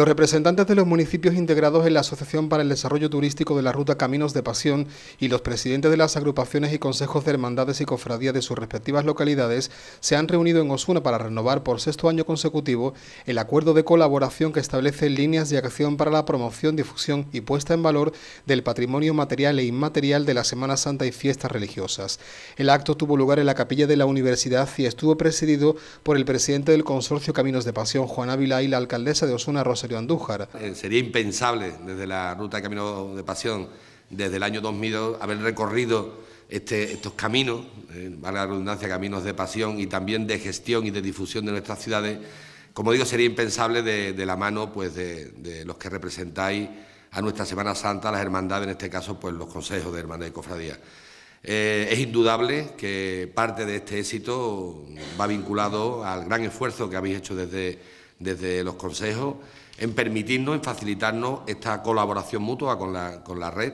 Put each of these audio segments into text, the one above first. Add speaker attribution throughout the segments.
Speaker 1: Los representantes de los municipios integrados en la Asociación para el Desarrollo Turístico de la Ruta Caminos de Pasión y los presidentes de las agrupaciones y consejos de hermandades y cofradías de sus respectivas localidades se han reunido en Osuna para renovar por sexto año consecutivo el acuerdo de colaboración que establece líneas de acción para la promoción, difusión y puesta en valor del patrimonio material e inmaterial de la Semana Santa y fiestas religiosas. El acto tuvo lugar en la capilla de la universidad y estuvo presidido por el presidente del Consorcio Caminos de Pasión, Juan Ávila, y la alcaldesa de Osuna, Rosa Andújar.
Speaker 2: Eh, sería impensable desde la ruta de Camino de Pasión, desde el año 2002, haber recorrido este, estos caminos, eh, la redundancia, caminos de pasión y también de gestión y de difusión de nuestras ciudades, como digo, sería impensable de, la mano pues, de, los que representáis a nuestra Semana Santa, las hermandades, en este caso, pues los consejos de hermandad y cofradía. Eh, es indudable que parte de este éxito va vinculado al gran esfuerzo que habéis hecho desde desde los consejos en permitirnos, en facilitarnos esta colaboración mutua con la, con la red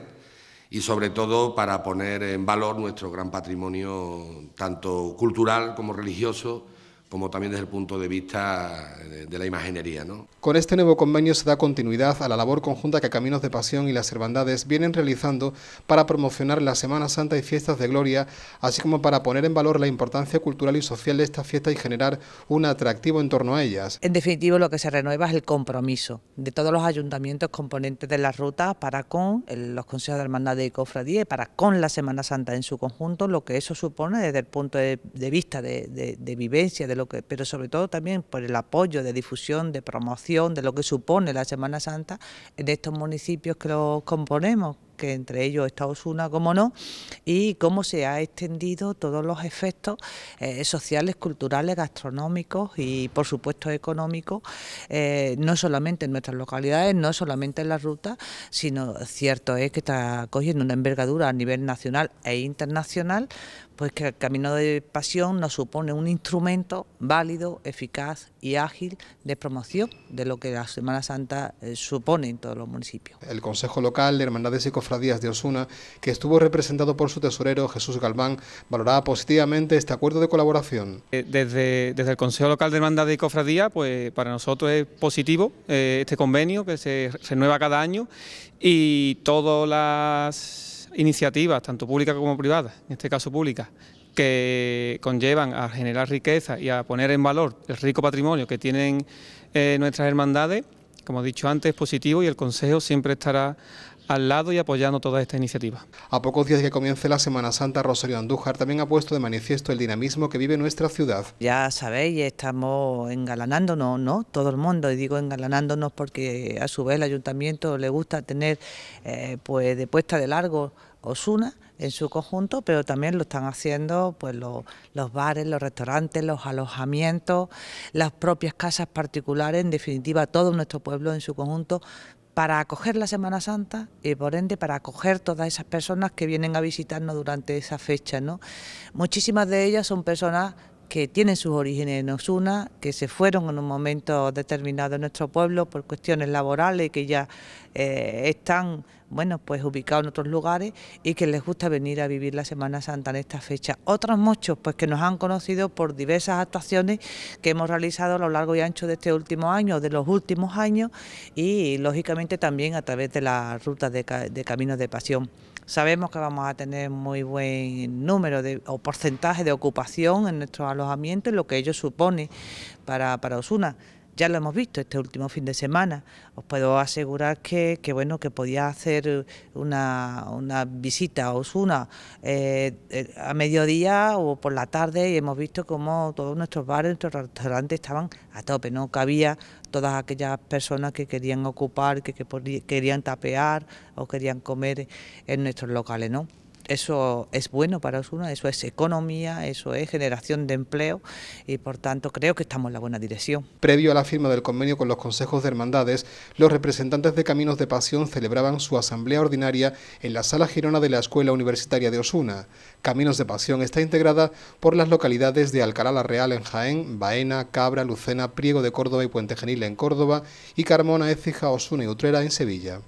Speaker 2: y sobre todo para poner en valor nuestro gran patrimonio tanto cultural como religioso como también desde el punto de vista de la imaginería. ¿no?
Speaker 1: Con este nuevo convenio se da continuidad a la labor conjunta que Caminos de Pasión y las Hermandades vienen realizando para promocionar la Semana Santa y fiestas de gloria, así como para poner en valor la importancia cultural y social de estas fiestas y generar un atractivo en torno a ellas. En definitivo, lo que se renueva es el
Speaker 3: compromiso de todos los ayuntamientos componentes de la ruta para con los consejos de hermandad y cofradía y para con la Semana Santa en su conjunto, lo que eso supone desde el punto de, vista de, de vivencia, de que, pero sobre todo también por el apoyo de difusión, de promoción, de lo que supone la Semana Santa ...de estos municipios que los componemos, que entre ellos está Osuna, como no, y cómo se ha extendido todos los efectos eh, sociales, culturales, gastronómicos y por supuesto económicos, eh, no solamente en nuestras localidades, no solamente en la ruta, sino cierto es que está cogiendo una envergadura a nivel nacional e internacional pues que el camino de pasión nos supone un instrumento válido, eficaz y ágil de promoción de lo que la
Speaker 1: Semana Santa eh, supone en todos los municipios. El Consejo Local de Hermandades y Cofradías de Osuna, que estuvo representado por su tesorero Jesús Galván, valoraba positivamente este acuerdo de colaboración. Eh, desde, desde el Consejo Local de Hermandades y Cofradías, pues para nosotros es positivo eh, este convenio que se renueva cada año y todas las iniciativas, tanto públicas como privadas, en este caso públicas, que conllevan a generar riqueza y a poner en valor el rico patrimonio que tienen eh, nuestras hermandades, como he dicho antes, positivo y el Consejo siempre estará al lado y apoyando toda esta iniciativa. A pocos días que comience la Semana Santa, Rosario Andújar también ha puesto de manifiesto el dinamismo que vive nuestra ciudad.
Speaker 3: Ya sabéis, estamos engalanándonos, ¿no? Todo el mundo, y digo engalanándonos porque a su vez el ayuntamiento le gusta tener eh, pues de puesta de largo Osuna en su conjunto, pero también lo están haciendo pues los bares, los restaurantes, los alojamientos, las propias casas particulares, en definitiva todo nuestro pueblo en su conjunto para acoger la Semana Santa y por ende para acoger todas esas personas que vienen a visitarnos durante esa fecha. ¿no? Muchísimas de ellas son personas que tienen sus orígenes en Osuna, que se fueron en un momento determinado en nuestro pueblo por cuestiones laborales, que ya eh, están bueno, pues ubicados en otros lugares y que les gusta venir a vivir la Semana Santa en esta fecha. Otros muchos, pues que nos han conocido por diversas actuaciones que hemos realizado a lo largo y ancho de este último año, de los últimos años y lógicamente también a través de las rutas de, Caminos de Pasión. Sabemos que vamos a tener muy buen número de, o porcentaje de ocupación en nuestros alojamientos, lo que ello supone para Osuna ya lo hemos visto este último fin de semana. Os puedo asegurar que, bueno, que podía hacer una, visita a una eh, eh, a mediodía o por la tarde y hemos visto cómo todos nuestros bares, nuestros restaurantes estaban a tope, no cabía todas aquellas personas que querían ocupar, que, que querían tapear o querían comer en nuestros locales, ¿no? eso es bueno para Osuna, eso es economía, eso es generación de empleo
Speaker 1: y por tanto creo que estamos en la buena dirección. Previo a la firma del convenio con los consejos de hermandades, los representantes de Caminos de Pasión celebraban su asamblea ordinaria en la sala Girona de la Escuela Universitaria de Osuna. Caminos de Pasión está integrada por las localidades de Alcalá la Real en Jaén, Baena, Cabra, Lucena, Priego de Córdoba y Puente Genil en Córdoba y Carmona, Écija, Osuna y Utrera en Sevilla.